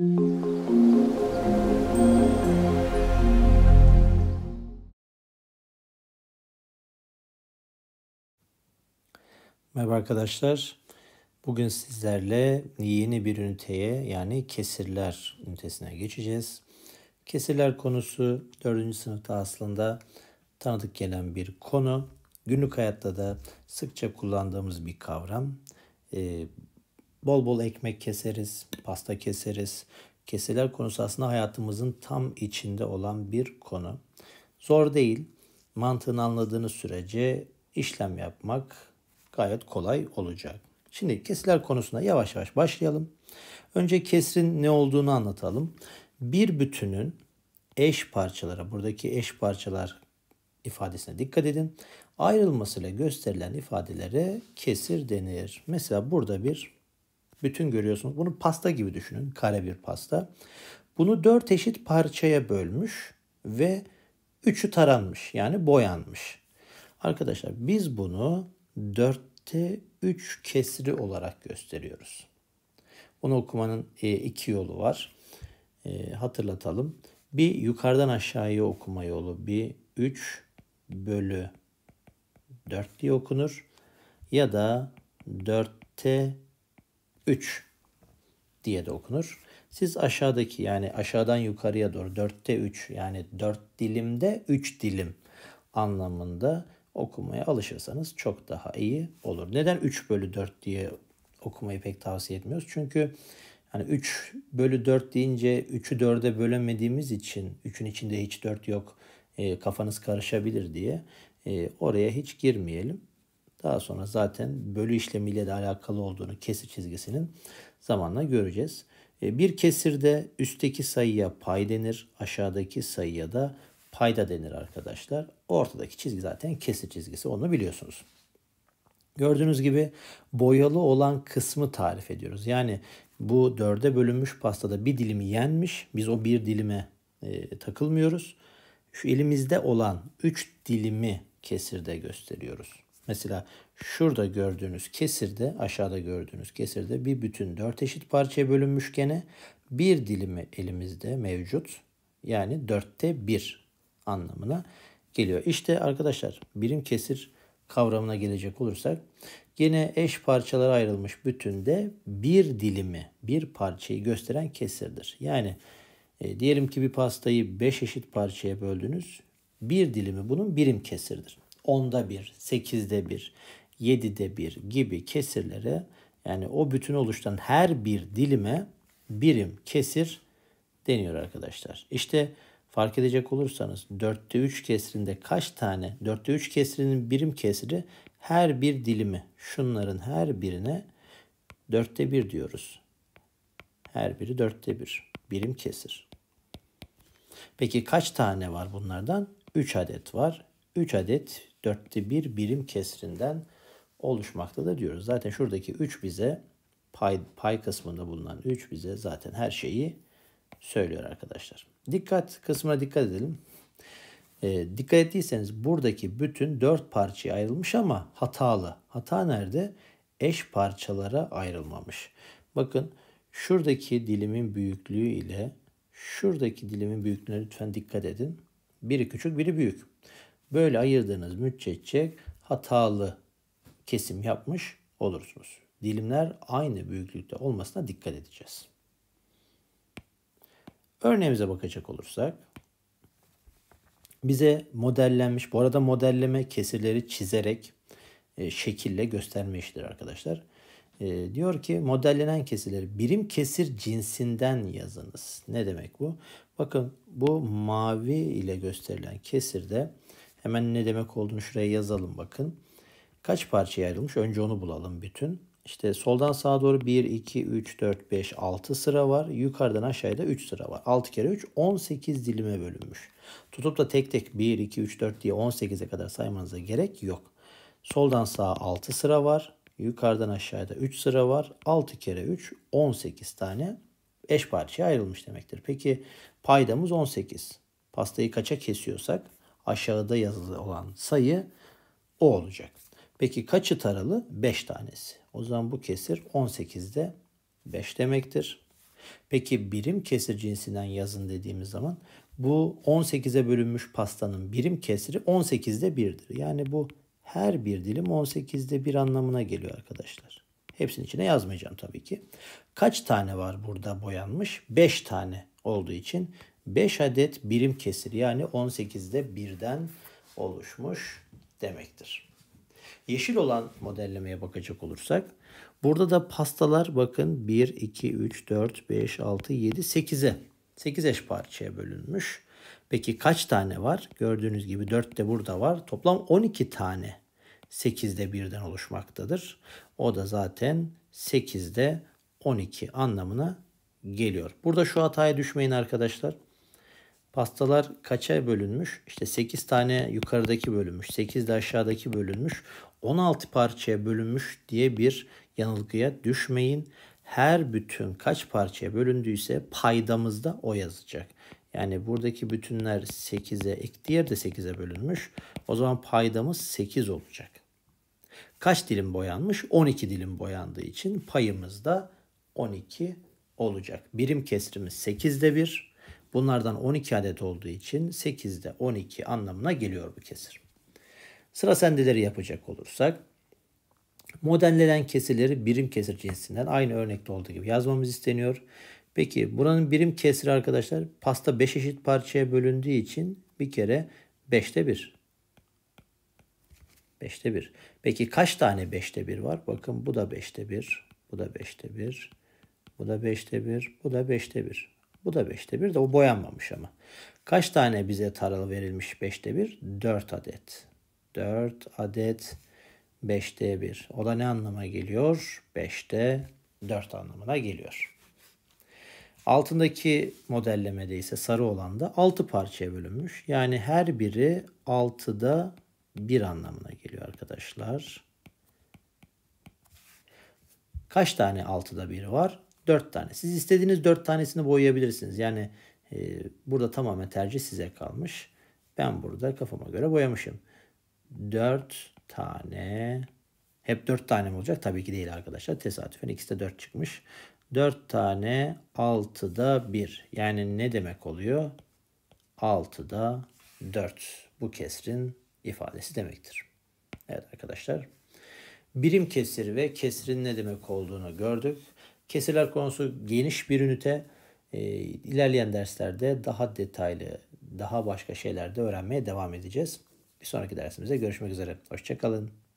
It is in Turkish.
Merhaba arkadaşlar. Bugün sizlerle yeni bir üniteye yani kesirler ünitesine geçeceğiz. Kesirler konusu 4. sınıfta aslında tanıdık gelen bir konu. Günlük hayatta da sıkça kullandığımız bir kavram. Ee, bol bol ekmek keseriz, pasta keseriz. Keseler konusu aslında hayatımızın tam içinde olan bir konu. Zor değil. Mantığını anladığınız sürece işlem yapmak gayet kolay olacak. Şimdi kesiler konusuna yavaş yavaş başlayalım. Önce kesrin ne olduğunu anlatalım. Bir bütünün eş parçalara, buradaki eş parçalar ifadesine dikkat edin. Ayrılmasıyla gösterilen ifadelere kesir denir. Mesela burada bir bütün görüyorsunuz. Bunu pasta gibi düşünün. Kare bir pasta. Bunu dört eşit parçaya bölmüş ve üçü taranmış. Yani boyanmış. Arkadaşlar biz bunu dörtte üç kesri olarak gösteriyoruz. Bunu okumanın e, iki yolu var. E, hatırlatalım. Bir yukarıdan aşağıya okuma yolu. Bir 3 bölü 4 diye okunur. Ya da 4'te 3 diye de okunur. Siz aşağıdaki yani aşağıdan yukarıya doğru 4'te 3 yani 4 dilimde 3 dilim anlamında okumaya alışırsanız çok daha iyi olur. Neden 3 bölü 4 diye okumayı pek tavsiye etmiyoruz? Çünkü yani 3 bölü 4 deyince 3'ü 4'e bölemediğimiz için 3'ün içinde hiç 4 yok e, kafanız karışabilir diye e, oraya hiç girmeyelim. Daha sonra zaten bölü işlemiyle de alakalı olduğunu kesir çizgisinin zamanla göreceğiz. E, bir kesirde üstteki sayıya pay denir, aşağıdaki sayıya da payda denir arkadaşlar. Ortadaki çizgi zaten kesir çizgisi onu biliyorsunuz. Gördüğünüz gibi boyalı olan kısmı tarif ediyoruz. Yani bu dörde bölünmüş pastada bir dilimi yenmiş. Biz o bir dilime e, takılmıyoruz. Şu elimizde olan üç dilimi kesirde gösteriyoruz. Mesela şurada gördüğünüz kesirde aşağıda gördüğünüz kesirde bir bütün dört eşit parçaya bölünmüş gene bir dilimi elimizde mevcut. Yani dörtte bir anlamına geliyor. İşte arkadaşlar birim kesir kavramına gelecek olursak gene eş parçalara ayrılmış bütünde bir dilimi, bir parçayı gösteren kesirdir. Yani e, diyelim ki bir pastayı 5 eşit parçaya böldünüz. Bir dilimi bunun birim kesirdir. 10'da 1, 8'de 1, 7'de 1 gibi kesirlere yani o bütün oluştan her bir dilime birim kesir deniyor arkadaşlar. İşte fark edecek olursanız 4'te 3 kesirinde kaç tane 4'te 3 kesirinin birim kesiri her bir dilimi şunların her birine 4'te 1 diyoruz. Her biri 4'te 1 birim kesir. Peki kaç tane var bunlardan? 3 adet var. 3 adet dörtte bir birim kesrinden oluşmaktadır diyoruz. Zaten şuradaki 3 bize pay, pay kısmında bulunan 3 bize zaten her şeyi söylüyor arkadaşlar. Dikkat kısmına dikkat edelim. E, dikkat ettiyseniz buradaki bütün 4 parçaya ayrılmış ama hatalı. Hata nerede? Eş parçalara ayrılmamış. Bakın şuradaki dilimin büyüklüğü ile şuradaki dilimin büyüklüğüne lütfen dikkat edin. Biri küçük biri büyük. Böyle ayırdığınız müddetçe hatalı kesim yapmış olursunuz. Dilimler aynı büyüklükte olmasına dikkat edeceğiz. Örneğimize bakacak olursak bize modellenmiş, bu arada modelleme kesirleri çizerek e, şekille gösterme işidir arkadaşlar. E, diyor ki modellenen kesirleri birim kesir cinsinden yazınız. Ne demek bu? Bakın bu mavi ile gösterilen kesirde Hemen ne demek olduğunu şuraya yazalım bakın. Kaç parçaya ayrılmış? Önce onu bulalım bütün. İşte soldan sağa doğru 1, 2, 3, 4, 5, 6 sıra var. Yukarıdan aşağıda 3 sıra var. 6 kere 3, 18 dilime bölünmüş. Tutup da tek tek 1, 2, 3, 4 diye 18'e kadar saymanıza gerek yok. Soldan sağa 6 sıra var. Yukarıdan aşağıda 3 sıra var. 6 kere 3, 18 tane eş parçaya ayrılmış demektir. Peki paydamız 18. Pastayı kaça kesiyorsak aşağıda yazılı olan sayı o olacak. Peki kaçı taralı? 5 tanesi. O zaman bu kesir 18'de 5 demektir. Peki birim kesir cinsinden yazın dediğimiz zaman bu 18'e bölünmüş pastanın birim kesiri 18'de 1'dir. Yani bu her bir dilim 18'de 1 anlamına geliyor arkadaşlar. Hepsinin içine yazmayacağım tabii ki. Kaç tane var burada boyanmış? 5 tane olduğu için 5 adet birim kesir yani 18'de birden oluşmuş demektir. Yeşil olan modellemeye bakacak olursak burada da pastalar bakın 1, 2, 3, 4, 5, 6, 7, 8'e 8 eş parçaya bölünmüş. Peki kaç tane var? Gördüğünüz gibi 4 de burada var. Toplam 12 tane 8'de birden oluşmaktadır. O da zaten 8'de 12 anlamına geliyor. Burada şu hataya düşmeyin arkadaşlar. Pastalar kaça bölünmüş? İşte 8 tane yukarıdaki bölünmüş, 8 de aşağıdaki bölünmüş, 16 parçaya bölünmüş diye bir yanılgıya düşmeyin. Her bütün kaç parçaya bölündüyse paydamızda o yazacak. Yani buradaki bütünler 8'e, diğer de 8'e bölünmüş. O zaman paydamız 8 olacak. Kaç dilim boyanmış? 12 dilim boyandığı için payımız da 12 olacak. Birim kesrimiz 8'de 1. Bunlardan 12 adet olduğu için 8'de 12 anlamına geliyor bu kesir. Sıra sendeleri yapacak olursak modellenen kesirleri birim kesir cinsinden aynı örnekte olduğu gibi yazmamız isteniyor. Peki buranın birim kesiri arkadaşlar pasta 5 eşit parçaya bölündüğü için bir kere 5'te 1. 5'te 1. Peki kaç tane 5'te 1 var? Bakın bu da 5'te 1, bu da 5'te 1, bu da 5'te 1, bu da 5'te 1. Bu da 5'te 1 de o boyanmamış ama. Kaç tane bize taralı verilmiş 5'te 1? 4 adet. 4 adet 5'te 1. O da ne anlama geliyor? 5'te 4 anlamına geliyor. Altındaki modellemede ise sarı olan da 6 parçaya bölünmüş. Yani her biri 6'da 1 anlamına geliyor arkadaşlar. Kaç tane 6'da 1 var? 4 tane. Siz istediğiniz 4 tanesini boyayabilirsiniz. Yani e, burada tamamen tercih size kalmış. Ben burada kafama göre boyamışım. 4 tane hep 4 tane mi olacak? Tabii ki değil arkadaşlar. Tesadüfen ikisi de 4 çıkmış. 4 tane 6'da 1. Yani ne demek oluyor? 6'da 4. Bu kesrin ifadesi demektir. Evet arkadaşlar. Birim kesir ve kesrin ne demek olduğunu gördük. Kesirler konusu geniş bir ünite. E, ilerleyen derslerde daha detaylı, daha başka şeylerde öğrenmeye devam edeceğiz. Bir sonraki dersimizde görüşmek üzere. Hoşçakalın.